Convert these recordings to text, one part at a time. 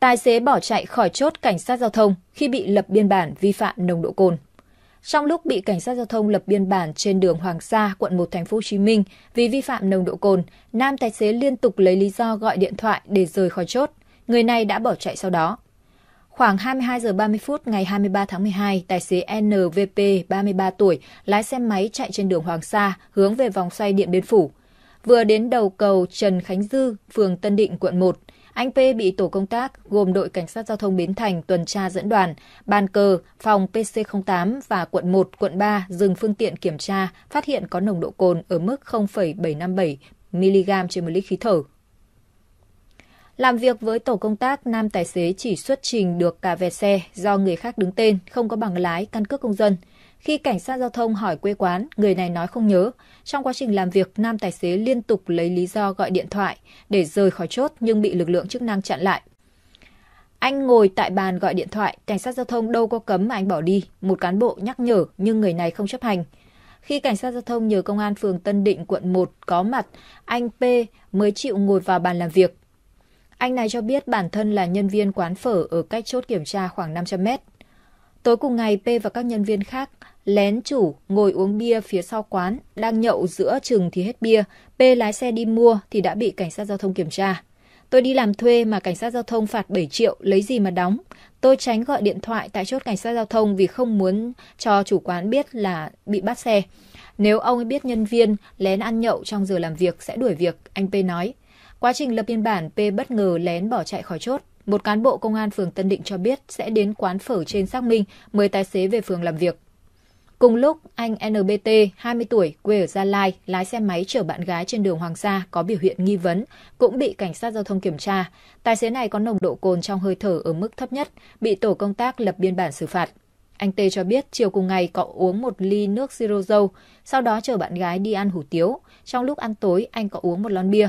Tài xế bỏ chạy khỏi chốt cảnh sát giao thông khi bị lập biên bản vi phạm nồng độ cồn. Trong lúc bị cảnh sát giao thông lập biên bản trên đường Hoàng Sa, quận 1 thành phố Hồ Chí Minh vì vi phạm nồng độ cồn, nam tài xế liên tục lấy lý do gọi điện thoại để rời khỏi chốt. Người này đã bỏ chạy sau đó. Khoảng 22 giờ 30 phút ngày 23 tháng 12, tài xế NVP 33 tuổi lái xe máy chạy trên đường Hoàng Sa hướng về vòng xoay Điện Biên Phủ. Vừa đến đầu cầu Trần Khánh Dư, phường Tân Định, quận 1, anh P bị tổ công tác gồm đội cảnh sát giao thông Bến Thành tuần tra dẫn đoàn, bàn cờ, phòng PC08 và quận 1, quận 3 dừng phương tiện kiểm tra, phát hiện có nồng độ cồn ở mức 0,757 mg trên một lít khí thở. Làm việc với tổ công tác, nam tài xế chỉ xuất trình được cả vẹt xe do người khác đứng tên, không có bằng lái, căn cước công dân. Khi cảnh sát giao thông hỏi quê quán, người này nói không nhớ. Trong quá trình làm việc, nam tài xế liên tục lấy lý do gọi điện thoại để rời khỏi chốt nhưng bị lực lượng chức năng chặn lại. Anh ngồi tại bàn gọi điện thoại, cảnh sát giao thông đâu có cấm mà anh bỏ đi. Một cán bộ nhắc nhở nhưng người này không chấp hành. Khi cảnh sát giao thông nhờ công an phường Tân Định, quận 1 có mặt, anh P mới chịu ngồi vào bàn làm việc. Anh này cho biết bản thân là nhân viên quán phở ở cách chốt kiểm tra khoảng 500 mét. Tối cùng ngày, P và các nhân viên khác lén chủ ngồi uống bia phía sau quán, đang nhậu giữa chừng thì hết bia, P lái xe đi mua thì đã bị cảnh sát giao thông kiểm tra. Tôi đi làm thuê mà cảnh sát giao thông phạt 7 triệu, lấy gì mà đóng? Tôi tránh gọi điện thoại tại chốt cảnh sát giao thông vì không muốn cho chủ quán biết là bị bắt xe. Nếu ông ấy biết nhân viên lén ăn nhậu trong giờ làm việc sẽ đuổi việc, anh P nói. Quá trình lập biên bản, P bất ngờ lén bỏ chạy khỏi chốt. Một cán bộ công an phường Tân Định cho biết sẽ đến quán phở trên xác minh mời tài xế về phường làm việc. Cùng lúc, anh NBT, 20 tuổi, quê ở Gia Lai, lái xe máy chở bạn gái trên đường Hoàng Sa có biểu hiện nghi vấn, cũng bị cảnh sát giao thông kiểm tra. Tài xế này có nồng độ cồn trong hơi thở ở mức thấp nhất, bị tổ công tác lập biên bản xử phạt. Anh T cho biết chiều cùng ngày cậu uống một ly nước siro dâu, sau đó chở bạn gái đi ăn hủ tiếu. Trong lúc ăn tối, anh có uống một lon bia.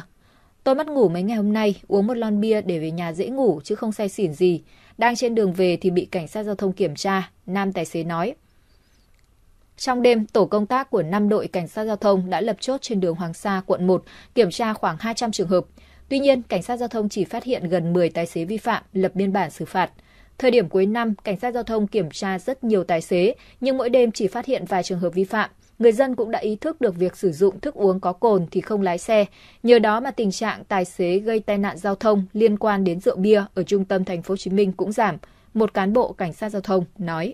Tôi mất ngủ mấy ngày hôm nay, uống một lon bia để về nhà dễ ngủ chứ không say xỉn gì. Đang trên đường về thì bị cảnh sát giao thông kiểm tra, nam tài xế nói. Trong đêm, tổ công tác của 5 đội cảnh sát giao thông đã lập chốt trên đường Hoàng Sa, quận 1, kiểm tra khoảng 200 trường hợp. Tuy nhiên, cảnh sát giao thông chỉ phát hiện gần 10 tài xế vi phạm, lập biên bản xử phạt. Thời điểm cuối năm, cảnh sát giao thông kiểm tra rất nhiều tài xế, nhưng mỗi đêm chỉ phát hiện vài trường hợp vi phạm. Người dân cũng đã ý thức được việc sử dụng thức uống có cồn thì không lái xe. Nhờ đó mà tình trạng tài xế gây tai nạn giao thông liên quan đến rượu bia ở trung tâm thành phố Hồ Chí Minh cũng giảm, một cán bộ cảnh sát giao thông nói.